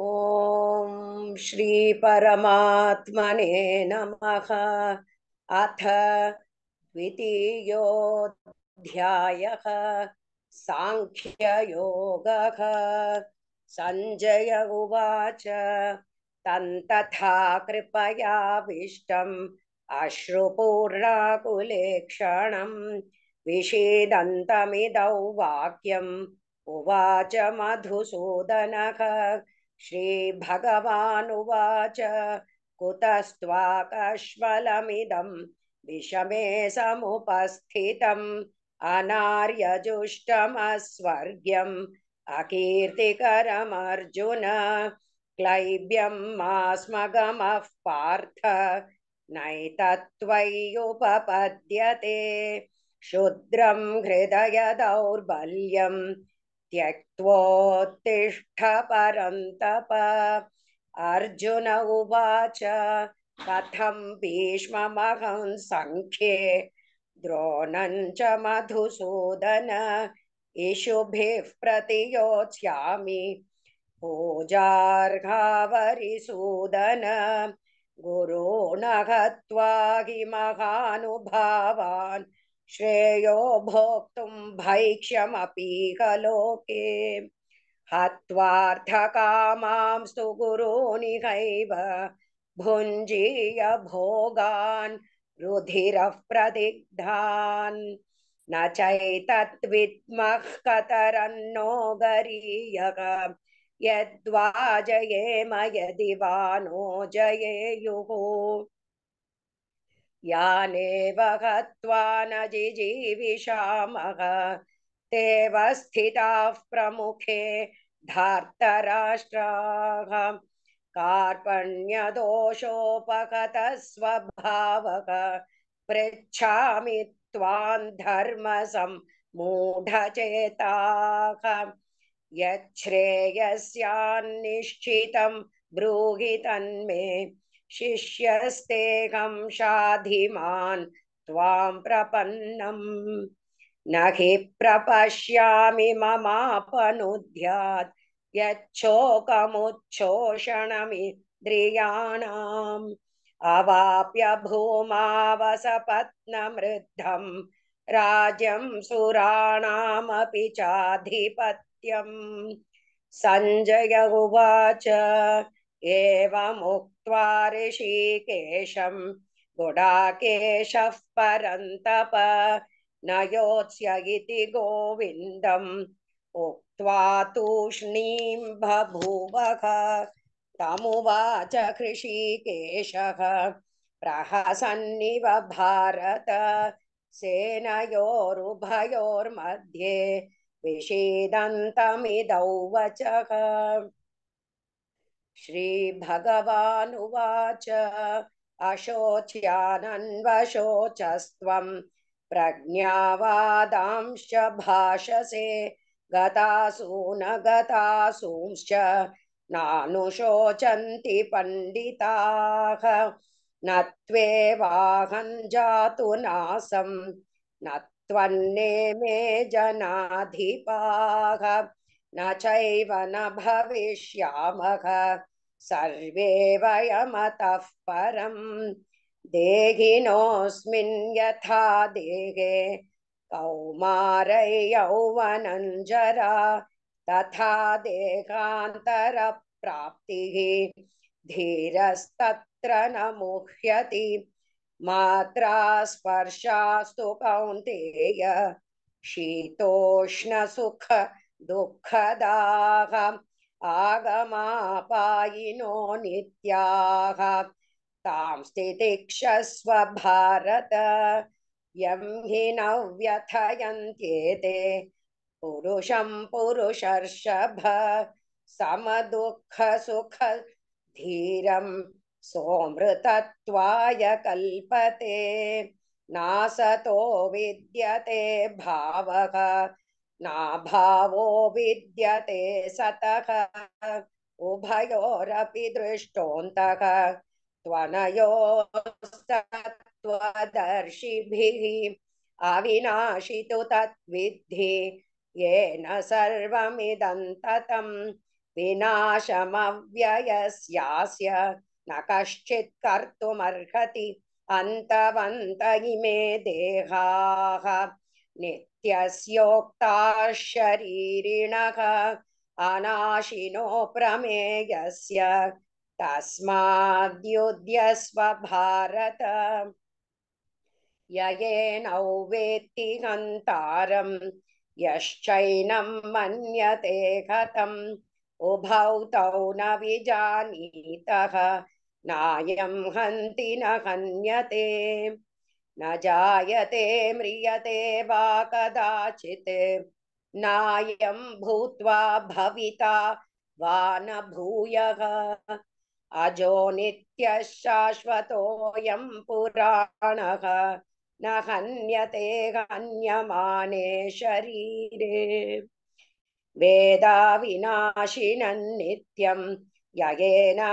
ॐ श्रीपरमात्मने नमः अथ द्वितीयोऽध्यायः साङ्ख्ययोगः सञ्जय उवाच तन्तथा कृपयाविष्टम् अश्रुपूर्णाकुलेक्षणं विषेदन्तमिदौ वाक्यम् उवाच मधुसूदनः श्रीभगवानुवाच कुतस्त्वाकश्मलमिदं विषमे समुपस्थितम् अनार्यजुष्टमस्वर्ग्यम् अकीर्तिकरमर्जुन क्लैब्यं मास्मगमः पार्थ नैतत्त्वय्युपपद्यते क्षुद्रं हृदय दौर्बल्यम् त्यक्तोत्तिष्ठ परं अर्जुन उवाच कथं भीष्ममहं सङ्ख्ये द्रोणं च मधुसूदन इषुभिः प्रतियोच्यामि पूजार्घावरिसूदन गुरो हि महानुभावान् श्रेयो भोक्तुम् भैक्ष्यमपीह लोके हत्वार्थकामांस्तु गुरूनिहैव भुञ्जीय भोगान् रुधिरः प्रदिग्धान् न चैतद्विद्मः कतरन्नो गरीयः यद्वा जयेम यदि वा नो जयेयुः यानेव हत्वा जिजीविषामः प्रमुखे धार्तराष्ट्राः कार्पण्यदोषोपगतस्वभावः पृच्छामि त्वां धर्मसं मूढचेताः यच्छ्रेयस्यान्निश्चितं ब्रूहि तन्मे शिष्यस्तेऽहं शाधिमान् त्वां प्रपन्नम् न हि प्रपश्यामि ममापनुद्यात् यच्छोकमुच्छोषणमिन्द्रियाणाम् अवाप्य भूमावसपत्नमृद्धम् राज्यं सुराणामपि चाधिपत्यम् सञ्जय उवाच एवमुक्त्वा ऋषिकेशम् गुडाकेशः परन्तप न योत्स्य इति गोविन्दम् उक्त्वा तूष्णीं बभूवः तमुवाच कृषिकेशः प्रहसन्निव भारत सेनयोरुभयोर्मध्ये विषीदन्तमिदौ वचः श्रीभगवानुवाच अशोच्यानन्वशोचस्त्वं प्रज्ञावादांश्च भाषसे गतासू न गतासुंश्च नानुशोचन्ति पण्डिताः न त्वेवाहं जातु नासं न त्वन्ने मे जनाधिपाः न चैव न भविष्यामः सर्वे वयमतः परं देहिनोऽस्मिन् यथा देहे कौमारयौवनञ्जरा तथा देहान्तरप्राप्तिः धीरस्तत्र न मुह्यति मात्रा स्पर्शास्तु कौन्तेय शीतोष्णसुख दुःखदाः आगमापायिनो नित्याः तां स्थितिक्षस्व भारत यं हि न व्यथयन्त्येते पुरुषं पुरुषर्षभ समदुःखसुख धीरं सोमृतत्वाय कल्पते नासतो विद्यते भावः नाभावो विद्यते सतः उभयोरपि दृष्टोऽन्तः त्वनयोस्तत्त्वदर्शिभिः अविनाशि तु तद्विद्धि येन सर्वमिदन्ततं विनाशमव्ययस्यास्य न कश्चित् कर्तुमर्हति अन्तवन्त इमे देहाः नित्यस्योक्ताः शरीरिणः अनाशिनो प्रमेयस्य तस्माद्युद्यस्व भारत ययेनौ वेत्ति हन्तारम् यश्चैनं मन्यते कथम् उभौ तौ न विजानीतः नायं हन्ति न हन्यते न जायते म्रियते वा कदाचित् नायं भूत्वा भविता वा न भूयः अजो नित्यः शाश्वतोऽयं पुराणः न हन्यते हन्यमाने शरीरे वेदाविनाशिनन् नित्यं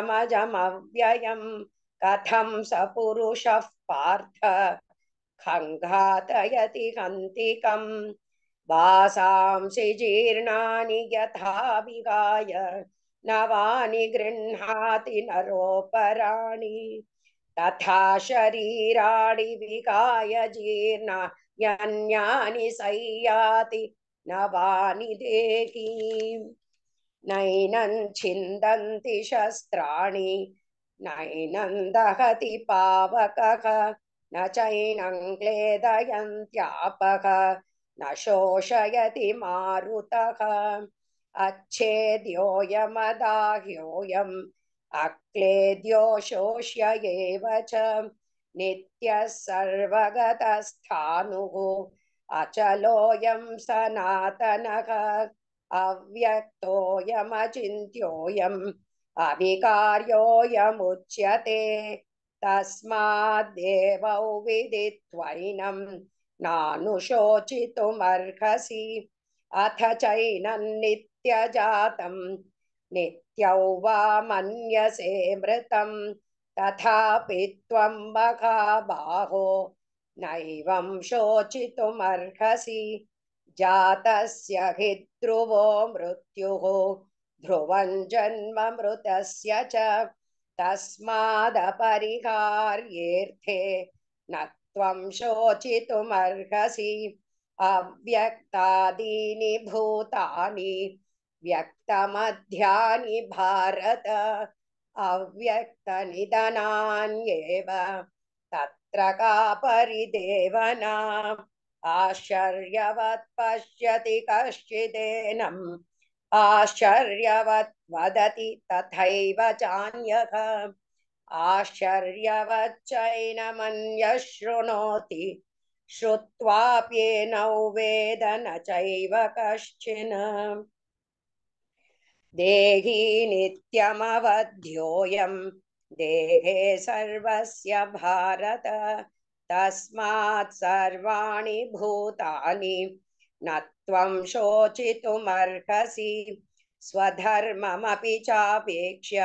मजमव्ययं कथं स पुरुषः पार्थ खङ्घातयति हन्तिकम् वासांसि जीर्णानि यथा विहाय नवानि गृह्णाति नरोपराणि तथा शरीराणि विहाय जीर्णान्यानि सह्याति नवानि देहि नैनं छिन्दन्ति शस्त्राणि नैनं दहति पावकः न चैनङ्क्लेदयन्त्यापः न शोषयति मारुतः अच्छेद्योऽयमदाह्योऽयम् अक्लेद्यो शोष्य एव च नित्यः सर्वगतस्थानुः अचलोऽयं सनातनः अव्यक्तोऽयमचिन्त्योऽयम् अविकार्योऽयमुच्यते तस्माद्देवौ विदित्वैनं नानुशोचितुमर्हसि अथ चैनं नित्यजातं नित्यौवा मन्यसे मृतं तथापि त्वं बकाबाहो नैवं शोचितुमर्हसि जातस्य हि ध्रुवो मृत्युः ध्रुवं जन्म मृतस्य च तस्मादपरिहार्येऽर्थे न त्वं शोचितुमर्हसि अव्यक्तादीनि भूतानि व्यक्तमध्यानि भारत अव्यक्तनिधनान्येव तत्र का परिदेवना आश्चर्यवत् पश्यति कश्चिदेनम् आश्चर्यवत् वदति तथैव चान्यः आश्चर्यवच्चैनमन्यः शृणोति श्रुत्वाप्येनौ वेद न चैव कश्चन देही नित्यमवध्योऽयं देहे सर्वस्य भारत तस्मात् सर्वाणि भूतानि न त्वं शोचितुमर्हसि स्वधर्ममपि चापेक्ष्य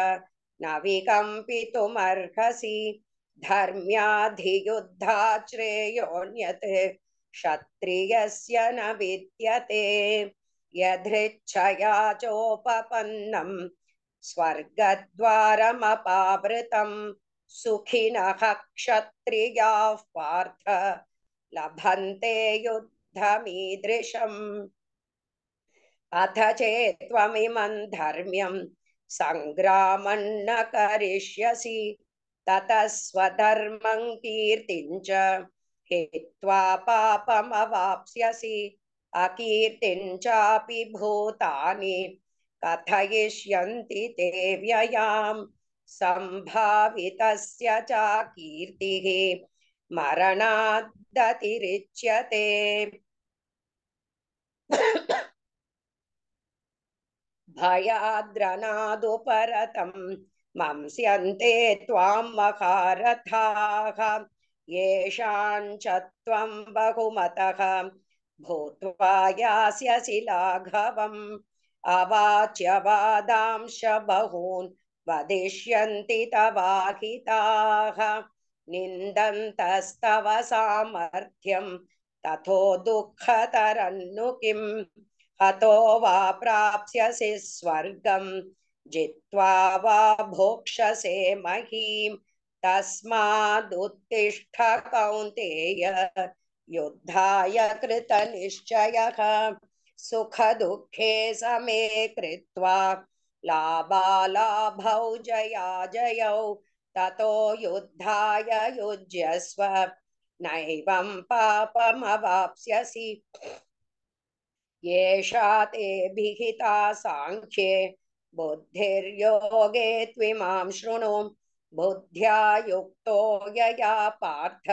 न विकम्पितुमर्हसि धर्म्याधियुद्धाश्रेयोऽन्यत् क्षत्रियस्य न विद्यते यधृच्छया सुखिनः क्षत्रियाः पार्थ लभन्ते युद्ध धमीदृशम् अथ चेत्त्वमिमं धर्म्यं सङ्ग्रामन्न करिष्यसि ततः स्वधर्मं कीर्तिं च हित्वा पापमवाप्स्यसि अकीर्तिं चापि भूतानि कथयिष्यन्ति ते सम्भावितस्य च कीर्तिः मरणादतिरिच्यते भयाद्रनादुपरतं मंस्यन्ते त्वां महारथाः येषाञ्च त्वं बहुमतः भूत्वा यास्यसि लाघवम् अवाच्य वादांश बहून् वदिष्यन्ति तवाहिताः निन्दन्तस्तव सामर्थ्यं तथो दुःखतरन्नु किम् हतो वा प्राप्स्यसि स्वर्गं जित्वा वा भोक्षसे महीं तस्मादुत्तिष्ठ कौन्तेय युद्धाय कृतनिश्चयः सुखदुःखे समे कृत्वा लाभालाभौ जया जयौ ततो युद्धाय युज्यस्व नैवं पापमवाप्स्यसि येषा ते विहिता साङ्ख्ये बुद्धिर्योगे त्विमां शृणु बुद्ध्या युक्तो यया पार्थ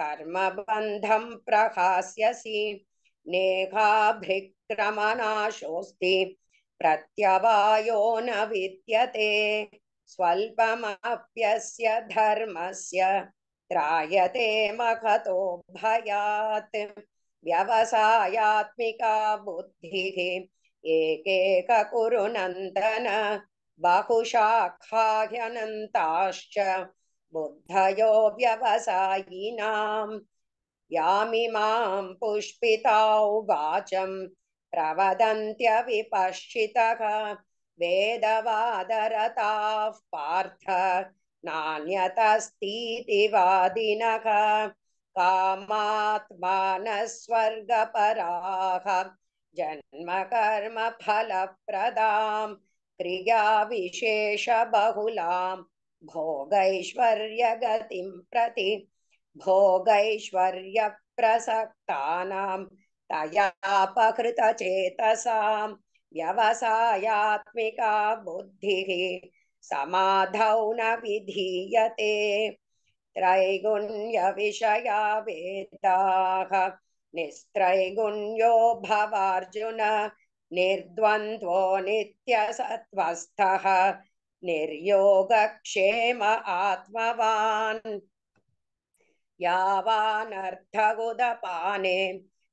कर्मबन्धं प्रहास्यसि नेहाभृक्रमनाशोऽस्ति प्रत्यवायो न विद्यते स्वल्पमप्यस्य धर्मस्य त्रायते महतो भयात् व्यवसायात्मिका बुद्धिः एकेक कुरु नन्दन बहुशाखाह्यनन्ताश्च बुद्धयो व्यवसायिनां प्रवदंत विपशि वाचं प्रवदन्त्यविपश्चितः वेदवादरताः पार्थ नान्यतस्तीतिवादिनः जन्म कर्म फल कामात्मानः स्वर्गपराः जन्मकर्मफलप्रदां क्रियाविशेषबहुलां भोगैश्वर्यगतिं प्रति भोगैश्वर्यप्रसक्तानां तयापहृतचेतसां व्यवसायात्मिका बुद्धि समाधौ न विधीयते त्रैगुण्यविषया वेदाः निस्त्रैगुण्यो भवार्जुन निर्द्वन्द्वो नित्यसत्त्वस्थः निर्योगक्षेम आत्मवान् यावानर्थगुदपाने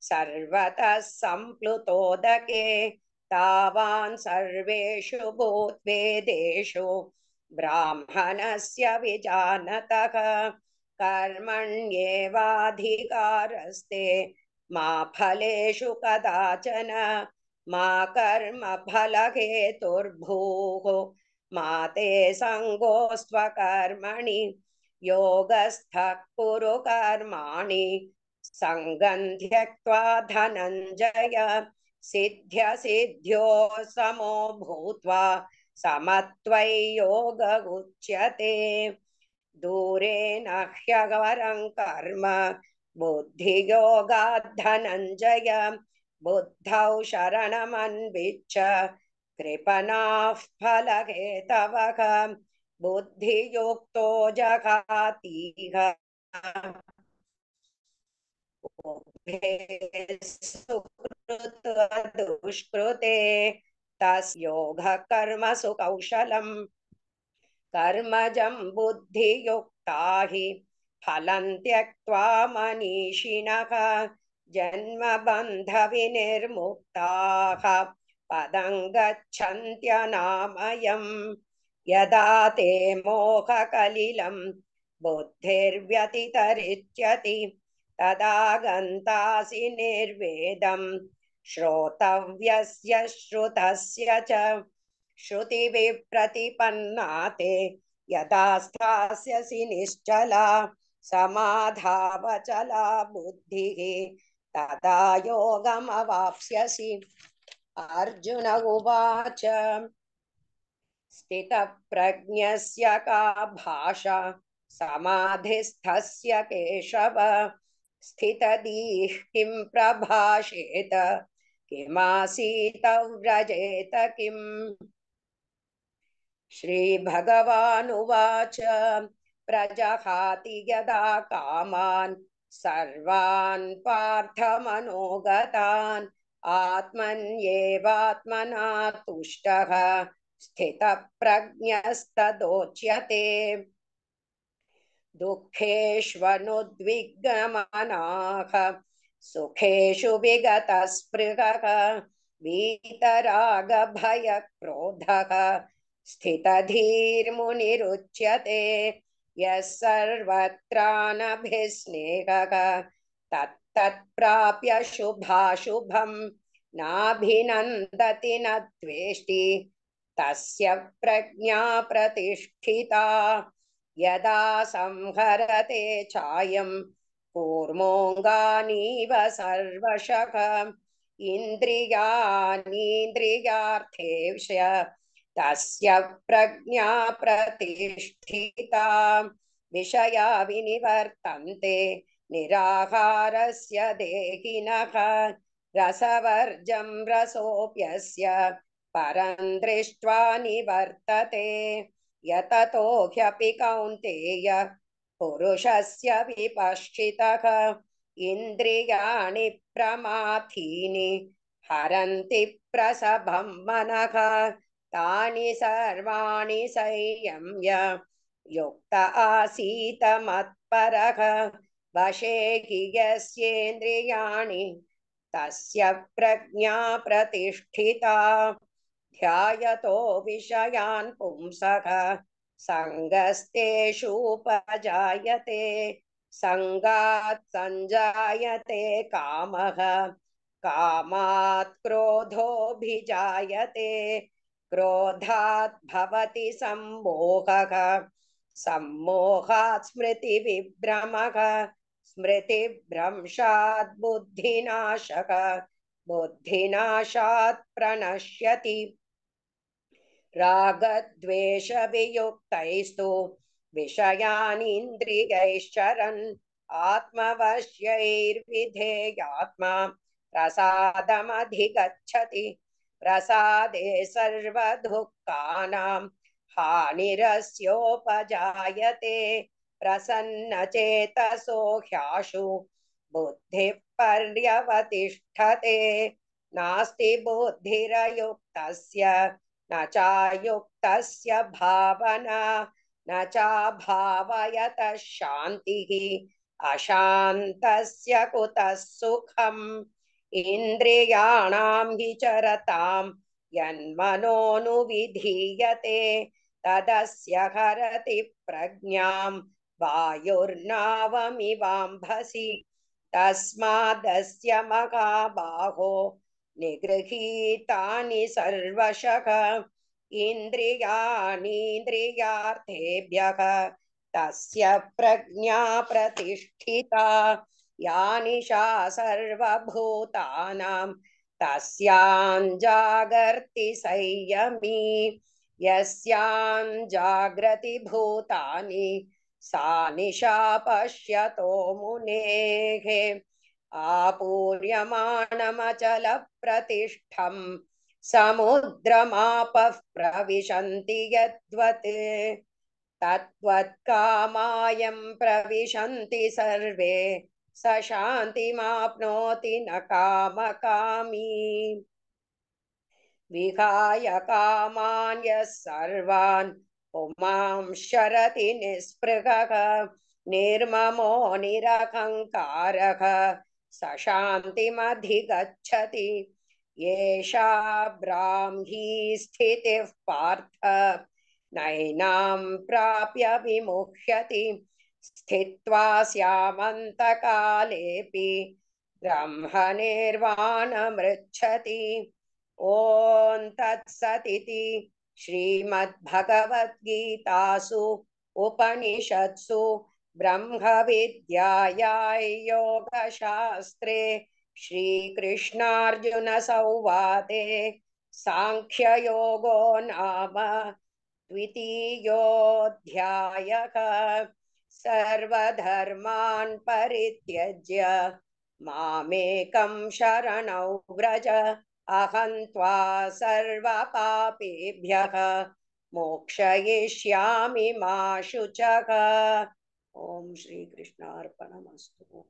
सर्वतः सम्प्लुतोदके तावान् सर्वेषु भूत्वेदेषु ब्राह्मणस्य विजानतः कर्मण्येवाधिकारस्ते मा फलेषु कदाचन मा कर्म फलहेतुर्भूः मा ते सङ्गोस्त्वकर्मणि योगस्थः कुरु कर्माणि सङ्गं त्यक्त्वा धनञ्जय सिद्ध्यसिद्ध्यो समो भूत्वा समत्वयोग उच्यते दूरे नाह्यवरं कर्म बुद्धियोगाद्धनञ्जय बुद्धौ शरणमन्विच्छ कृपणाः फलहेतवः बुद्धियुक्तो जगातीह दुष्कृते तस्योगः कर्मसु कौशलम् कर्मजं बुद्धियुक्ता हि फलं त्यक्त्वा मनीषिणः जन्मबन्धविनिर्मुक्ताः पदं गच्छन्त्यनामयम् यदा ते मोहकलिलं बुद्धिर्व्यतितरिच्यति तदा गन्तासि निर्वेदम् श्रोतव्यस्य श्रुतस्य च श्रुतिविप्रतिपन्ना ते यदा स्थास्यसि निश्चला समाधावचला बुद्धिः तदा योगमवाप्स्यसि अर्जुन उवाच स्थितप्रज्ञस्य का भाषा समाधिस्थस्य केशव स्थितदीः किं प्रभाषेत किमासीतौ व्रजेत किम् श्रीभगवानुवाच प्रजहाति यदा कामान् सर्वान् पार्थमनोगतान् आत्मन्येवात्मना तुष्टः स्थितप्रज्ञस्तदोच्यते दुःखेष्वनुद्विग्नमनाः सुखेषु विगतस्पृहः वीतरागभयक्रोधः स्थितधीर्मुनिरुच्यते यः सर्वत्रानभिस्नेहः तत्तत्प्राप्य शुभाशुभं नाभिनन्दति न द्वेष्टि तस्य प्रज्ञा प्रतिष्ठिता यदा संहरते चायम् कूर्मोऽङ्गानीव सर्वशः इन्द्रियानीन्द्रियार्थेश तस्य प्रज्ञा प्रतिष्ठिता विषया विनिवर्तन्ते निराहारस्य देहिनः रसवर्जं रसोऽप्यस्य परं दृष्ट्वा निवर्तते यततो ह्यपि कौन्तेय पुरुषस्य विपश्चितः इन्द्रियाणि प्रमाथीनि हरन्ति प्रसभं मनः तानि सर्वाणि संयम्य युक्त आसीत मत्परः वशे हि यस्येन्द्रियाणि तस्य प्रज्ञा प्रतिष्ठिता ध्यायतो विषयान् पुंसः संगस्तेषुपजायते संगात् संजायते कामः कामात् क्रोधोऽभिजायते क्रोधात् भवति सम्मोहः सम्मोहात् स्मृतिविभ्रमः स्मृतिभ्रंशात् बुद्धिनाशः बुद्धिनाशात् प्रणश्यति रागद्वेषवियुक्तैस्तु विषयानीन्द्रियैश्चरन् आत्मवश्यैर्विधेयात्मा प्रसादमधिगच्छति प्रसादे सर्वदुःखानां हानिरस्योपजायते प्रसन्नचेतसो ह्याशु बुद्धिः पर्यवतिष्ठते नास्ति बुद्धिरयुक्तस्य न चायुक्तस्य भावना न चा चाभावयत शांति अशात कुत सुखम इन्द्रियाणां हि चरतां यन्मनोऽनुविधीयते तदस्य हरति प्रज्ञां वायुर्नावमिवाम्भसि तस्मादस्य महाबाहो निगृहीतानि सर्वशः इन्द्रियाणीन्द्रियार्थेभ्यः तस्य प्रज्ञा प्रतिष्ठिता या निशा सर्वभूतानां तस्यां जागर्ति संयमी यस्यां भूतानि सा निशा पश्यतो मुनेः आपूर्यमाणमचलप्रतिष्ठम् समुद्रमापः प्रविशन्ति यद्वत् तत्त्वत्कामायं प्रविशन्ति सर्वे स शान्तिमाप्नोति न कामकामी विहाय कामान्यः सर्वान् पुमां शरति निःस्पृहः निर्ममो निरहङ्कारः सशान्तिमधिगच्छति येषा ब्राह्मी स्थितिः पार्थ नैनां प्राप्य विमुह्यति स्थित्वा स्यामन्तकालेऽपि ब्रह्मनिर्वाणमृच्छति ॐ तत्सदिति श्रीमद्भगवद्गीतासु उपनिषत्सु ब्रह्मविद्यायाय योगशास्त्रे श्रीकृष्णार्जुनसंवादे साङ्ख्ययोगो नाम द्वितीयोऽध्यायः सर्वधर्मान् परित्यज्य मामेकं शरणौ व्रज अहं त्वा सर्वपापेभ्यः मोक्षयिष्यामि मा शुचः ओम श्री कृष्णार्पणमस्तु